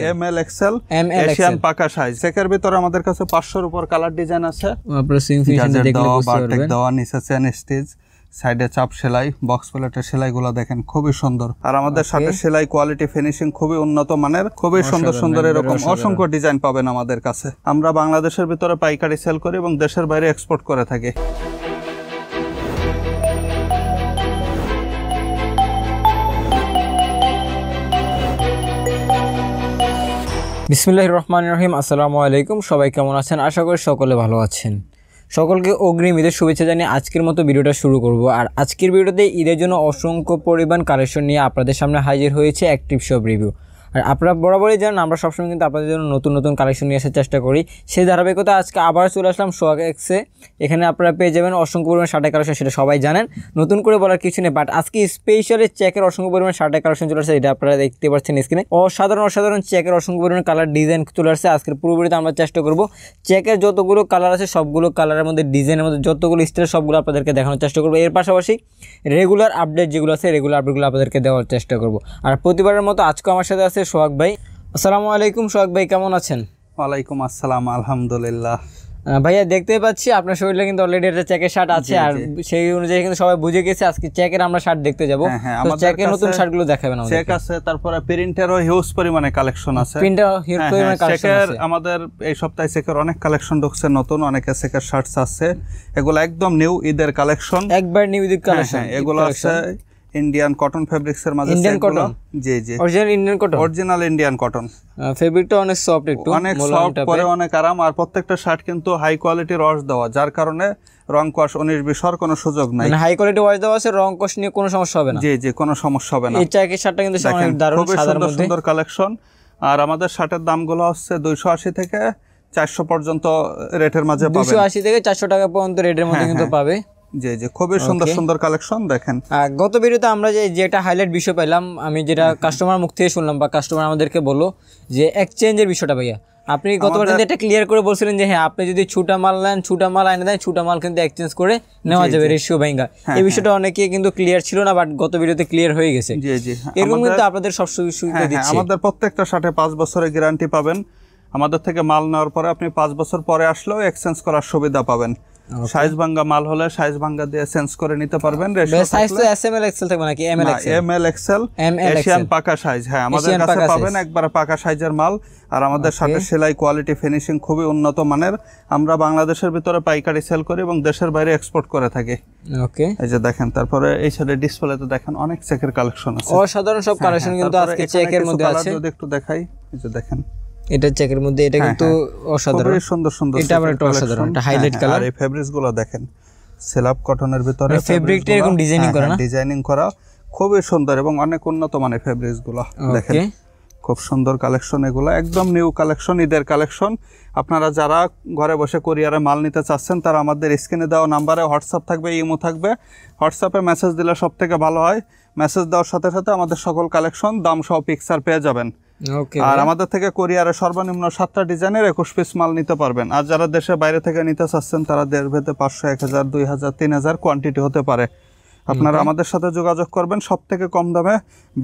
হ্যাঁ। M L XL Asian পাকা size সেকের ভিতরে আমাদের কাছে 500 এর উপর কালার ডিজাইন আছে আপনারা সিং দেখলে বুঝতে পারবেন নিচে স্টেজ সাইডে চাপ সেলাই বক্স প্লেটের সেলাইগুলো দেখেন খুবই সুন্দর আর আমাদের সাথে সেলাই কোয়ালিটি ফিনিশিং খুবই উন্নত মানের খুবই সুন্দর সুন্দর এরকম অসংখ্য ডিজাইন পাবেন আমাদের কাছে আমরা বাংলাদেশের ভিতরে পাইকারি সেল করি এবং দেশের বাইরে এক্সপোর্ট করে থাকি বিসমুল্লাহ রহমান রহিম আসসালামু আলাইকুম সবাই কেমন আছেন আশা করি সকলে ভালো আছেন সকলকে অগ্রিম ঈদের শুভেচ্ছা জানিয়ে আজকের মতো ভিডিওটা শুরু করব আর আজকের ভিডিওতে ঈদের জন্য অসংখ্য পরিমাণ কালেকশন নিয়ে আপনাদের সামনে হাজির হয়েছে অ্যাক্টিভ শপ রিভিউ আর আপনারা বরাবরই জানেন আমরা সবসময় কিন্তু আপনাদের জন্য নতুন নতুন কালেকশন নিয়ে আসার চেষ্টা করি সেই ধারাবাহিকতা আজকে আবার চলে আসলাম সোয়াগ এক্সে এখানে আপনারা পেয়ে যাবেন অসংখ্য পরিমাণ শার্টের কালেকশন সেটা সবাই জানেন নতুন করে বলার কিছু নেই বাট আজকে স্পেশালি চেকের অসংখ্য পরিমাণ শার্টের কালেকশন চলে আসছে এটা আপনারা দেখতে পাচ্ছেন স্ক্রিনে অসাধারণ অসাধারণ চেকের অসংখ্য পরিমাণ কালার ডিজাইন চলে আসছে আজকের পুরোপুরিতে আমরা চেষ্টা করব চেকের যতগুলো কালার আছে সবগুলো কালারের মধ্যে ডিজাইনের মধ্যে যতগুলো স্টাইল সবগুলো আপনাদেরকে দেখানোর চেষ্টা করবো এর পাশাপাশি রেগুলার আপডেট যেগুলো আছে রেগুলার আপডেটগুলো আপনাদেরকে দেওয়ার চেষ্টা করব আর প্রতিবারের মতো আজকে আমার সাথে আছে সোহাগ ভাই আসসালামু আলাইকুম সোহাগ ভাই কেমন আছেন ওয়ালাইকুম আসসালাম আলহামদুলিল্লাহ ভাইয়া দেখতে পাচ্ছি আপনার শরীরে কিন্তু অলরেডি একটা চেকের শার্ট আছে আর সেই অনুযায়ী কিন্তু সবাই বুঝে গেছে আজকে চেকের আমরা শার্ট দেখতে যাবো হ্যাঁ, হ্যাঁ, চেকের নতুন শার্টগুলো দেখাবেন আমাদের চেক আছে তারপরে প্রিন্টারও হিউজ পরিমাণে কালেকশন আছে প্রিন্টার হিউজ হ্যাঁ, পরিমাণে কালেকশন আছে আমাদের এই সপ্তাহে চেকের অনেক কালেকশন ঢুকছে নতুন অনেক চেকের শার্টস আছে এগুলো একদম নিউ ঈদের কালেকশন একবার নিউ ঈদের কালেকশন এগুলো আছে ইন্ডিয়ান কটন ফেব্রিক্স এর মাঝে ইন্ডিয়ান কটন জি জি original Indian cotton original Indian cotton ফেব্রিকটা অনেক সফট একটু অনেক সফট পরে অনেক আরাম আর প্রত্যেকটা শার্ট কিন্তু হাই কোয়ালিটি রস দেওয়া যার কারণে রং কোয়াশ উনিশ বিশর কোনো সুযোগ নাই মানে হাই কোয়ালিটি ওয়াশ দেওয়া আছে রং কোয়াশ নিয়ে কোনো সমস্যা হবে না জি জি কোনো সমস্যা হবে না এই চাকের শার্টটা কিন্তু অনেক দারুণ সাদার মধ্যে সুন্দর কালেকশন আর আমাদের শার্টের দামগুলো হচ্ছে দুইশো আশি থেকে চারশো পর্যন্ত রেটের মাঝে দুশো আশি থেকে চারশো টাকা পর্যন্ত রেটের মধ্যে হ্যাঁ, কিন্তু হ্যাঁ। পাবে জি জি খুবই সুন্দর সুন্দর কালেকশন দেখেন গত ভিডিওতে আমরা যে যেটা হাইলাইট বিষয় পাইলাম আমি যেটা কাস্টমার মুখ থেকে শুনলাম বা কাস্টমার আমাদেরকে বললো যে এক্সচেঞ্জের বিষয়টা ভাইয়া আপনি গতবার কিন্তু এটা ক্লিয়ার করে বলছিলেন যে হ্যাঁ আপনি যদি ছুটা মাল নেন ছুটা মাল এনে দেন ছুটা মাল কিন্তু এক্সচেঞ্জ করে নেওয়া যাবে রেশিও ভাঙ্গা হ্যাঁ, এই হ্যাঁ। বিষয়টা অনেকে কিন্তু ক্লিয়ার ছিল না বাট গত ভিডিওতে ক্লিয়ার হয়ে গেছে এরকম কিন্তু আপনাদের সব সুবিধা হ্যাঁ, দিচ্ছে আমাদের প্রত্যেকটা সাথে পাঁচ বছরের গ্যারান্টি পাবেন আমাদের থেকে মাল নেওয়ার পরে আপনি পাঁচ বছর পরে আসলেও এক্সচেঞ্জ করার সুবিধা পাবেন সাইজ ভাঙ্গা মাল হলে সাইজ ভাঙ্গা দিয়ে চেঞ্জ করে নিতে পারবেন সাইজ তো এস এম এল এক্সেল থাকবে নাকি M L XL M L XL Asian পাকা সাইজ হ্যাঁ আমাদের কাছে পাবেন একবার পাকা সাইজের মাল আর আমাদের সাথে সেলাই কোয়ালিটি ফিনিশিং খুবই উন্নত মানের আমরা বাংলাদেশের ভিতরে পাইকারি সেল করি এবং দেশের বাইরে এক্সপোর্ট করে থাকি ওকে এই যে দেখেন তারপরে এই সাইডে ডিসপ্লে তো দেখেন অনেক চেকের কালেকশন আছে অসাধারণ সব কালেকশন হ্যাঁ, হ্যাঁ, কিন্তু আজকে চেকের মধ্যে আছে যদি একটু দেখাই এই যে দেখেন এটা চেকের মধ্যে এটা হ্যাঁ, কিন্তু হ্যাঁ। অসাধারণ সুন্দর সুন্দর এটা আবার একটা অসাধারণ এটা হাইলাইট কালার এই ফেব্রিক্স গুলো দেখেন সেলাপ কটনের ভিতরে ফেব্রিকটা মানে এরকম ডিজাইনিং হ্যাঁ, করা না ডিজাইনিং করা খুবই সুন্দর এবং অনেক উন্নত মানের ফেব্রিক্স গুলো দেখেন খুব সুন্দর কালেকশন এগুলো একদম নিউ কালেকশন ঈদের কালেকশন আপনারা যারা ঘরে বসে কোরিয়ারে মাল নিতে চাচ্ছেন তারা আমাদের স্ক্রিনে দেওয়া নাম্বারে হোয়াটসঅ্যাপ থাকবে ইমো থাকবে হোয়াটসঅ্যাপে মেসেজ দিলে সব থেকে ভালো হয় মেসেজ দেওয়ার সাথে সাথে আমাদের সকল কালেকশন দাম সহ পিকচার পেয়ে যাবেন আর আমাদের থেকে কোরিয়ারে সর্বনিম্ন সাতটা ডিজাইনের একুশ পিস মাল নিতে পারবেন আর যারা দেশে বাইরে থেকে নিতে চাচ্ছেন তারা দেড় ভেদে পাঁচশো এক হাজার দুই হাজার তিন হাজার কোয়ান্টিটি হতে পারে আপনারা আমাদের সাথে যোগাযোগ করবেন সব থেকে কম দামে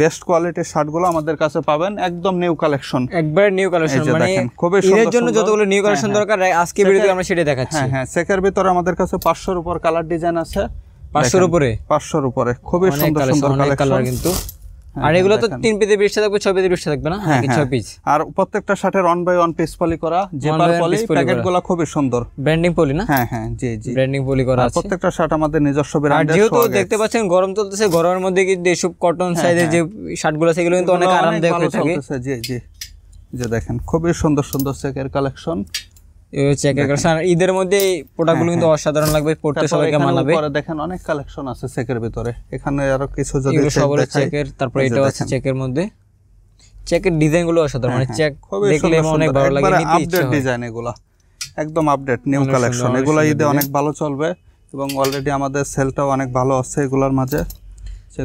বেস্ট কোয়ালিটির শার্টগুলো আমাদের কাছে পাবেন একদম নিউ কালেকশন একবার নিউ কালেকশন মানে খুবই সুন্দর জন্য যতগুলো নিউ কালেকশন হ্যাঁ, হ্যাঁ। দরকার আজকে ভিডিওতে আমরা সেটা দেখাচ্ছি হ্যাঁ হ্যাঁ সেকের ভিতরে আমাদের কাছে 500 এর উপর কালার ডিজাইন আছে 500 এর উপরে 500 এর উপরে খুবই সুন্দর সুন্দর কালেকশন কিন্তু হ্যাঁ, আর এগুলো তো তিন পেতে বৃষ্টি থাকবে ছয় পেতে বৃষ্টি থাকবে না হ্যাঁ ছয় পিস হ্যাঁ। আর প্রত্যেকটা শার্টের one by one piece poly করা যে পলি প্যাকেটগুলো খুবই সুন্দর ব্র্যান্ডিং পলি না হ্যাঁ হ্যাঁ জি জি ব্র্যান্ডিং পলি করা আছে প্রত্যেকটা শার্ট আমাদের নিজস্ব ব্র্যান্ডের আর যেহেতু দেখতে পাচ্ছেন গরম চলতেছে গরমের মধ্যে কি যেসব কটন সাইজের যে শার্ট শার্টগুলো সেগুলো কিন্তু অনেক আরামদায়ক হয়ে থাকে জি জি যে দেখেন খুবই সুন্দর সুন্দর চেকের কালেকশন ঈদের মধ্যে প্রোডাক্টগুলো কিন্তু হ্যাঁ, হ্যাঁ। অসাধারণ লাগবে পড়তে সবাইকে মানাবে দেখেন অনেক কালেকশন আছে চেকের ভিতরে এখানে আরো কিছু যদি চেকের আছে চেকের মধ্যে চেকের ডিজাইনগুলো অসাধারণ মানে চেক হ্যাঁ, দেখলে অনেক ভালো লাগে আপডেট ডিজাইন এগুলা একদম আপডেট নিউ কালেকশন এগুলা ঈদে অনেক ভালো চলবে এবং অলরেডি আমাদের সেলটাও অনেক ভালো আছে এগুলার মাঝে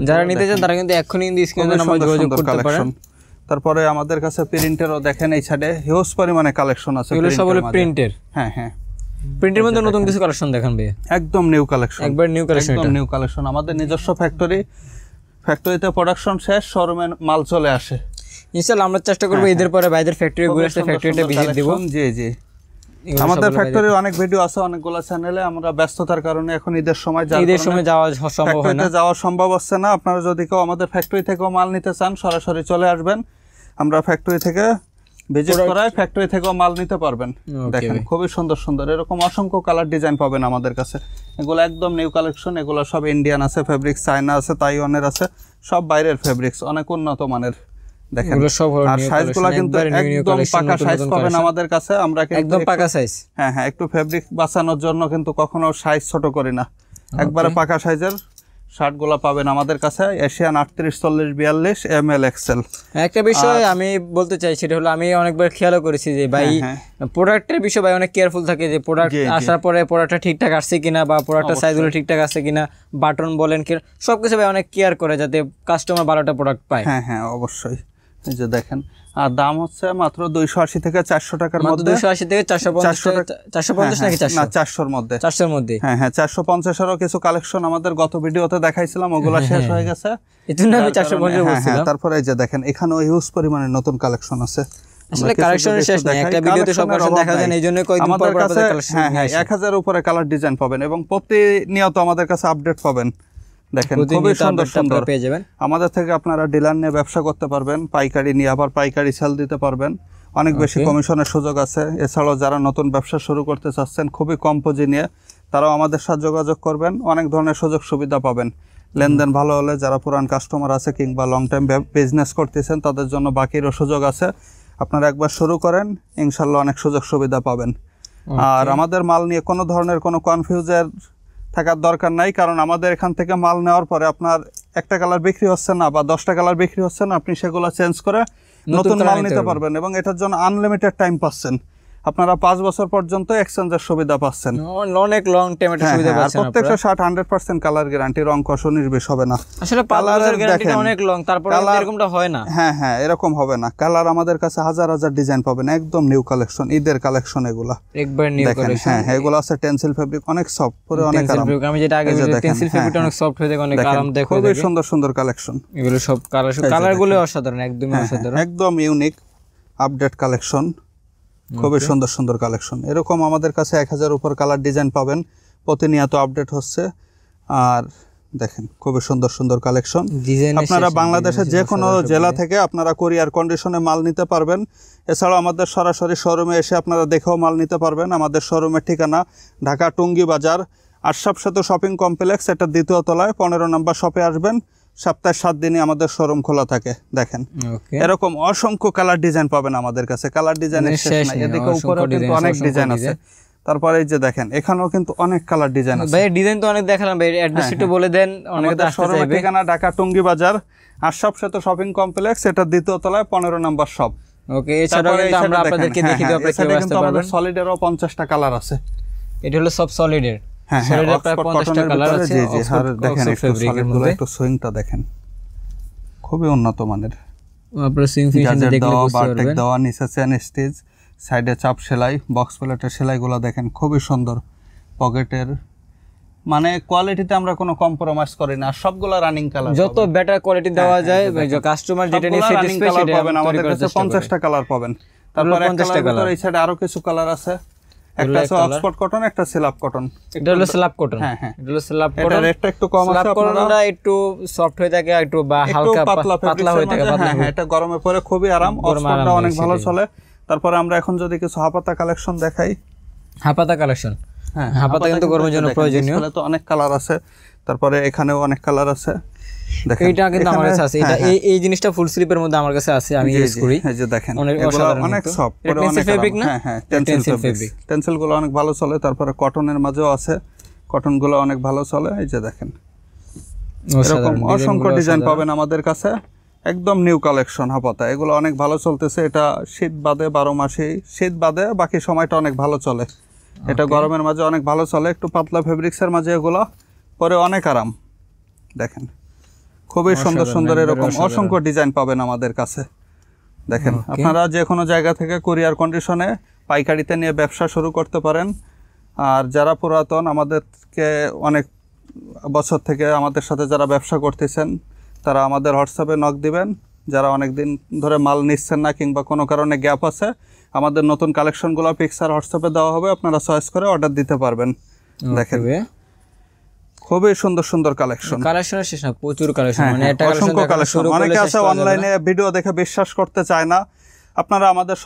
যারা নিতে চান তারা কিন্তু এক্ষুনি কিন্তু নাম্বার যোগাযোগ করতে পারেন তারপরে আমাদের কাছে প্রিন্টেরও দেখেন এই সাইডে হিউজ পরিমাণে কালেকশন আছে এগুলো সব হলো প্রিন্টের হ্যাঁ হ্যাঁ প্রিন্টের মধ্যে নতুন কিছু কালেকশন দেখান ভাই একদম নিউ কালেকশন একবার নিউ কালেকশন একদম নিউ কালেকশন আমাদের নিজস্ব ফ্যাক্টরি ফ্যাক্টরিতে প্রোডাকশন শেষ শোরুমে মাল চলে আসে ইনশাআল্লাহ আমরা চেষ্টা করব হ্যাঁ, ঈদের হ্যাঁ। পরে বাইদের ফ্যাক্টরি ঘুরে আসতে ফ্যাক্টরিটা ভিজিট দেব জি জি আমাদের ফ্যাক্টরি অনেক ভিডিও আছে অনেকগুলো চ্যানেলে আমরা ব্যস্ততার কারণে এখন ঈদের সময় ঈদের সময় যাওয়া সম্ভব হয় না যাওয়া সম্ভব হচ্ছে না আপনারা যদি কেউ আমাদের ফ্যাক্টরি থেকে মাল নিতে চান সরাসরি চলে আসবেন আমরা ফ্যাক্টরি থেকে ভিজিট করায় ফ্যাক্টরি থেকেও মাল নিতে পারবেন দেখেন খুবই সুন্দর সুন্দর এরকম অসংখ্য কালার ডিজাইন পাবেন আমাদের কাছে এগুলো একদম নিউ কালেকশন এগুলো সব ইন্ডিয়ান আছে ফেব্রিক্স চায়না আছে তাইওয়ানের আছে সব বাইরের ফেব্রিক্স অনেক উন্নত মানের দেখেন আর সাইজগুলো কিন্তু একদম পাকা সাইজ পাবেন আমাদের কাছে আমরা একদম পাকা সাইজ হ্যাঁ হ্যাঁ একটু ফেব্রিক বাঁচানোর জন্য কিন্তু কখনো সাইজ ছোট করি না একবারে পাকা সাইজের শার্টগুলো পাবেন আমাদের কাছে এশিয়ান আটত্রিশ চল্লিশ বিয়াল্লিশ এম এল এক্সেল একটা বিষয় আমি বলতে চাই সেটা হলো আমি অনেকবার খেয়ালও করেছি যে ভাই প্রোডাক্টের হ্যাঁ, হ্যাঁ। বিষয় ভাই অনেক কেয়ারফুল থাকে যে প্রোডাক্ট আসার পরে প্রোডাক্টটা ঠিকঠাক আসছে কিনা বা প্রোডাক্টটা সাইজগুলো ঠিকঠাক আসছে কিনা বাটন বলেন সব কিছু ভাই অনেক কেয়ার করে যাতে কাস্টমার ভালোটা প্রোডাক্ট পায় হ্যাঁ হ্যাঁ অবশ্যই এই যে দেখেন আর দাম হচ্ছে মাত্র দুইশো আশি থেকে চারশো টাকার মধ্যে দুইশো আশি থেকে চারশো পঞ্চাশ হ্যাঁ, নাকি হ্যাঁ, চারশোর মধ্যে চারশোর মধ্যে হ্যাঁ হ্যাঁ চারশো পঞ্চাশেরও কিছু কালেকশন আমাদের গত ভিডিওতে দেখাইছিলাম ওগুলো হ্যাঁ, শেষ হয়ে গেছে তারপরে এই যে দেখেন এখানেও হিউজ পরিমাণে নতুন কালেকশন আছে দেখা যায় উপরে কালার ডিজাইন পাবেন এবং প্রতিনিয়ত আমাদের কাছে আপডেট পাবেন দেখেন খুবই সুন্দর সুন্দর পেয়ে যাবেন আমাদের থেকে আপনারা ডিলার নিয়ে ব্যবসা করতে পারবেন পাইকারি নিয়ে আবার পাইকারি সেল দিতে পারবেন অনেক বেশি কমিশনের সুযোগ আছে এছাড়াও যারা নতুন ব্যবসা শুরু করতে চাচ্ছেন খুবই কম পুঁজি নিয়ে তারাও আমাদের সাথে যোগাযোগ করবেন অনেক ধরনের সুযোগ সুবিধা পাবেন লেনদেন ভালো হলে যারা পুরান কাস্টমার আছে কিংবা লং টাইম বিজনেস করতেছেন তাদের জন্য বাকিরও সুযোগ আছে আপনারা একবার শুরু করেন ইনশাল্লাহ অনেক সুযোগ সুবিধা পাবেন আর আমাদের মাল নিয়ে কোনো ধরনের কোনো কনফিউজের থাকার দরকার নাই কারণ আমাদের এখান থেকে মাল নেওয়ার পরে আপনার একটা কালার বিক্রি হচ্ছে না বা দশটা কালার বিক্রি হচ্ছে না আপনি সেগুলো চেঞ্জ করে নতুন মাল নিতে পারবেন এবং এটার জন্য আনলিমিটেড টাইম পাচ্ছেন আপনারা পাঁচ বছর পর্যন্ত এক্সচেঞ্জের সুবিধা পাচ্ছেন অনেক লং টাইম এটা সুবিধা হ্যাঁ, পাচ্ছেন প্রত্যেকটা shirt hundred percent colour guarantee রং কষ নির্বেশ হবে না আসলে কালারের গ্যারান্টি অনেক লং তারপর এরকমটা হয় না হ্যাঁ হ্যাঁ এরকম হবে না কালার আমাদের কাছে হাজার হাজার ডিজাইন পাবেন একদম নিউ কালেকশন ঈদের কালেকশন এগুলা একবার নিউ কালেকশন হ্যাঁ, হ্যাঁ এগুলো আছে টেনসিল ফেব্রিক অনেক সফট পরে অনেক আরাম আমি যেটা আগে টেনসিল ফেব্রিক হ্যাঁ, অনেক সফট হয়ে যায় অনেক আরাম দেখো খুবই সুন্দর সুন্দর কালেকশন এগুলো সব কালার কালারগুলো অসাধারণ একদমই অসাধারণ একদম ইউনিক আপডেট কালেকশন খুবই সুন্দর সুন্দর কালেকশন এরকম আমাদের কাছে এক হাজার উপর কালার ডিজাইন পাবেন প্রতিনিয়ত আপডেট হচ্ছে আর দেখেন খুবই সুন্দর সুন্দর কালেকশন আপনারা বাংলাদেশের যে কোনো জেলা থেকে আপনারা কোরিয়ার কন্ডিশনে মাল নিতে পারবেন এছাড়াও আমাদের সরাসরি শোরুমে এসে আপনারা দেখেও মাল নিতে পারবেন আমাদের শোরুমের ঠিকানা ঢাকা টুঙ্গি বাজার আশরাফ সেতু শপিং কমপ্লেক্স এটা দ্বিতীয় তলায় পনেরো নম্বর শপে আসবেন সপ্তাহে সাত দিনে আমাদের শোরুম খোলা থাকে দেখেন এরকম অসংখ্য কালার ডিজাইন পাবেন আমাদের কাছে কালার ডিজাইনের শেষ নাই এদিকে উপরেও কিন্তু অনেক ডিজাইন আছে তারপরে এই যে দেখেন এখানেও কিন্তু অনেক কালার ডিজাইন আছে ভাই ডিজাইন তো অনেক দেখালাম ভাই অ্যাড্রেস একটু হ্যাঁ। বলে দেন অনেক অনেকে শোরুমের ঠিকানা ঢাকা টঙ্গী বাজার আর সব সাথে শপিং কমপ্লেক্স এটা দ্বিতীয় তলায় 15 নম্বর শপ ওকে এছাড়াও কিন্তু আমরা আপনাদেরকে হ্যাঁ, দেখিয়ে দেব হ্যাঁ, আপনারা কিন্তু আমাদের সলিডেরও 50টা কালার আছে এটা হলো সব সলিডের হ্যাঁ, হ্যাঁ, খুবই চাপ সেলাই বক্স প্লেটের সেলাইগুলো দেখেন খুবই সুন্দর পকেটের মানে কোয়ালিটিতে আমরা কোনো কম্প্রোমাইজ করি না সবগুলো রানিং কালার যত বেটার কোয়ালিটি দেওয়া হ্যাঁ, যায় কাস্টমার যেটা নিয়ে সেটা পাবেন আমাদের কাছে 50টা কালার পাবেন তারপর 50টা কালার এই সাইডে আরো কিছু কালার আছে একটা অক্সফোর্ড কটন একটা কটন এটা হলো স্ল্যাব কটন হ্যাঁ হ্যাঁ এটা হলো স্ল্যাব কটন রেটটা একটু কম আছে আপনারা একটু সফট হয়ে থাকে একটু বা হালকা পাতলা হয়ে থাকে হ্যাঁ, হ্যাঁ এটা গরমে পরে খুবই আরাম অক্সফোর্ডটা অনেক ভালো চলে তারপরে আমরা এখন যদি কিছু হাপাতা কালেকশন দেখাই হাপাতা কালেকশন হ্যাঁ হাপাতা কিন্তু গরমের জন্য প্রয়োজনীয় তো অনেক কালার আছে তারপরে এখানেও অনেক কালার আছে কিন্তু আমার কাছে আছে এটা হ্যাঁ, হ্যাঁ। এই এই জিনিসটা ফুল স্লিপের মধ্যে আমার কাছে আছে আমি ইউজ করি এই যে দেখেন অনেক অনেক সফট টেনসিল ফেব্রিক না হ্যাঁ টেনসিল ফেব্রিক টেনসিল গুলো অনেক ভালো চলে তারপরে কটনের মাঝেও আছে কটন গুলো অনেক ভালো চলে এই যে দেখেন এরকম অসংখ্য ডিজাইন পাবেন আমাদের কাছে একদম নিউ কালেকশন হাপাতা এগুলো অনেক ভালো চলতেছে এটা শীত বাদে বারো মাসে শীত বাদে বাকি সময়টা অনেক ভালো চলে এটা গরমের মাঝে অনেক ভালো চলে একটু পাতলা ফেব্রিক্সের মাঝে এগুলো পরে অনেক আরাম দেখেন খুবই সুন্দর সুন্দর এরকম অসংখ্য ডিজাইন পাবেন আমাদের কাছে দেখেন আপনারা যে কোনো জায়গা থেকে কুরিয়ার কন্ডিশনে পাইকারিতে নিয়ে ব্যবসা শুরু করতে পারেন আর যারা পুরাতন আমাদেরকে অনেক বছর থেকে আমাদের সাথে যারা ব্যবসা করতেছেন তারা আমাদের হোয়াটসঅ্যাপে নক দিবেন যারা অনেক দিন ধরে মাল নিচ্ছেন না কিংবা কোনো কারণে গ্যাপ আছে আমাদের নতুন কালেকশনগুলো পিকচার হোয়াটসঅ্যাপে দেওয়া হবে আপনারা চয়েস করে অর্ডার দিতে পারবেন দেখেন খুবই সুন্দর সুন্দর কালেকশন কালেকশন শেষ না প্রচুর কালেকশন হ্যাঁ, মানে হ্যাঁ, এটা অসংখ্য কালেকশন অনেক আছে অনলাইনে ভিডিও দেখে বিশ্বাস করতে চায় না আপনারা আমাদের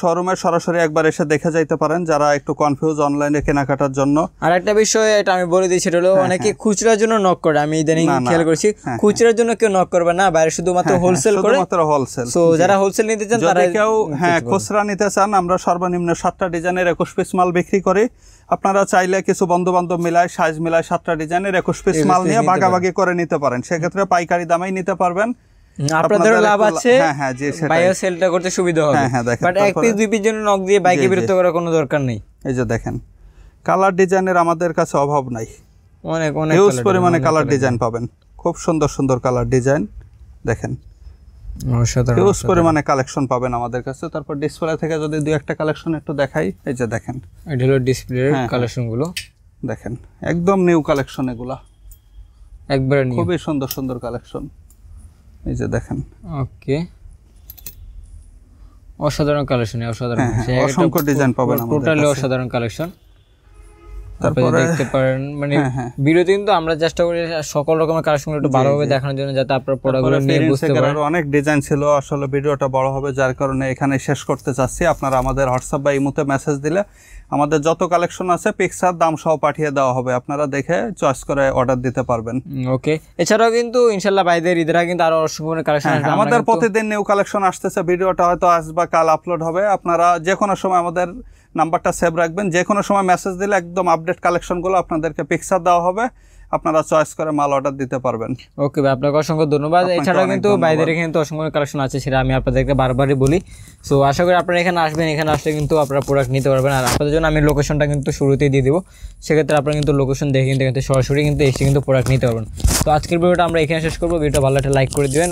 শোরুমে সরাসরি একবার এসে দেখে যাইতে পারেন যারা একটু কনফিউজ অনলাইনে কেনাকাটার জন্য আর একটা বিষয় এটা আমি বলে দিই সেটা হলো হ্যাঁ, অনেকে হ্যাঁ। খুচরার জন্য নক করে আমি ইদানিং খেয়াল করেছি হ্যাঁ, খুচরার জন্য কেউ নক করবে না বাইরে শুধুমাত্র হোলসেল করে শুধুমাত্র হোলসেল তো যারা হোলসেল নিতে চান তারা কেউ হ্যাঁ খুচরা নিতে চান আমরা সর্বনিম্ন সাতটা ডিজাইনের একুশ পিস মাল বিক্রি করি আপনারা চাইলে কিছু বন্ধু বান্ধব মিলায় সাইজ মিলায় সাতটা ডিজাইনের একুশ পিস মাল নিয়ে ভাগাভাগি করে নিতে পারেন সেক্ষেত্রে পাইকারি দামেই নিতে পারবেন আপনাদের লাভ আছে হ্যাঁ, হ্যাঁ, সেলটা করতে সুবিধা হবে হ্যাঁ, হ্যাঁ এক পিস দুই পিস জন্য নক দিয়ে বাইকে বিরক্ত করার কোনো দরকার নেই এই যে দেখেন কালার ডিজাইনের আমাদের কাছে অভাব নাই অনেক অনেক ইউজ পরিমাণে কালার ডিজাইন পাবেন খুব সুন্দর সুন্দর কালার ডিজাইন দেখেন হিউজ পরিমাণে কালেকশন পাবেন আমাদের কাছে তারপর ডিসপ্লে থেকে যদি দুই একটা কালেকশন একটু দেখাই এই যে দেখেন এটা হলো ডিসপ্লে কালেকশনগুলো দেখেন একদম নিউ কালেকশন এগুলা একবারে খুবই সুন্দর সুন্দর কালেকশন এই যে দেখেন ওকে অসাধারণ কালেকশন অসাধারণ হ্যাঁ, হ্যাঁ, অসংখ্য ডিজাইন পাবেন আমাদের টোটালি অসাধারণ কালেকশন তারপরে দেখতে পারেন মানে কিন্তু হ্যাঁ, হ্যাঁ। আমরা চেষ্টা করি সকল রকমের একটু ভালোভাবে দেখানোর জন্য যাতে আপনার প্রোডাক্টগুলো নিয়ে বুঝতে পারেন অনেক ডিজাইন ছিল আসলে ভিডিওটা বড় হবে যার কারণে এখানে শেষ করতে চাচ্ছি আপনারা আমাদের হোয়াটসঅ্যাপ বা ইমোতে মেসেজ দিলে আমাদের যত কালেকশন আছে পিকচার দাম সহ পাঠিয়ে দেওয়া হবে আপনারা দেখে চয়েস করে অর্ডার দিতে পারবেন ওকে এছাড়াও কিন্তু ইনশাল্লাহ ভাইদের ঈদের কিন্তু আরো অসম্পূর্ণ হ্যাঁ, কালেকশন আমাদের প্রতিদিন নিউ কালেকশন আসতেছে ভিডিওটা হয়তো আজ বা কাল আপলোড হবে আপনারা যে কোনো সময় আমাদের নাম্বারটা সেভ রাখবেন যে কোনো সময় মেসেজ দিলে একদম আপডেট কালেকশনগুলো আপনাদেরকে পিকচার দেওয়া হবে আপনারা চয়েস করে মাল অর্ডার দিতে পারবেন ওকে ভাই আপনাকে অসংখ্য ধন্যবাদ এছাড়াও কিন্তু বাইরের কিন্তু অসংখ্য কালেকশন আছে সেটা আমি আপনাদেরকে বারবারই বলি সো আশা করি আপনারা এখানে আসবেন এখানে আসলে কিন্তু আপনারা প্রোডাক্ট নিতে পারবেন আর আপনাদের জন্য আমি লোকেশনটা কিন্তু শুরুতেই দিয়ে দেবো সেক্ষেত্রে আপনারা কিন্তু লোকেশন দেখে কিন্তু কিন্তু সরাসরি কিন্তু এসে কিন্তু প্রোডাক্ট নিতে পারবেন তো আজকের ভিডিওটা আমরা এখানে শেষ করবো ভিডিওটা ভালো একটা লাইক করে দেবেন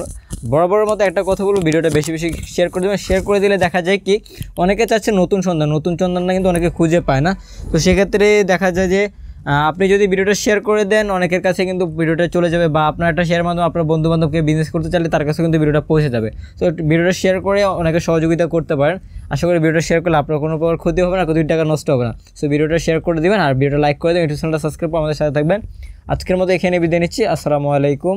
বরাবরের মতো একটা কথা বলবো ভিডিওটা বেশি বেশি শেয়ার করে দেবেন শেয়ার করে দিলে দেখা যায় কি অনেকে চাচ্ছে নতুন সন্ধান নতুন সন্ধানটা কিন্তু অনেকে খুঁজে পায় না তো সেক্ষেত্রে দেখা যায় যে আপনি যদি ভিডিওটা শেয়ার করে দেন অনেকের কাছে কিন্তু ভিডিওটা চলে যাবে বা আপনার একটা শেয়ার মাধ্যমে আপনার বন্ধুবান্ধবকে বিজনেস করতে চাইলে তার কাছে কিন্তু ভিডিওটা পৌঁছে যাবে তো ভিডিওটা শেয়ার করে অনেকে সহযোগিতা করতে পারেন আশা করি ভিডিওটা শেয়ার করলে আপনার কোনো প্রকার ক্ষতি হবে না কোথায় টাকা নষ্ট হবে না সো ভিডিওটা শেয়ার করে দেবেন আর ভিডিওটা লাইক করে দেবেন ইউটিউব চ্যানেলটা সাবস্ক্রাইব আমাদের সাথে থাকবেন আজকের মতো এখানে বিদায় নিচ্ছি আসসালামু আলাইকুম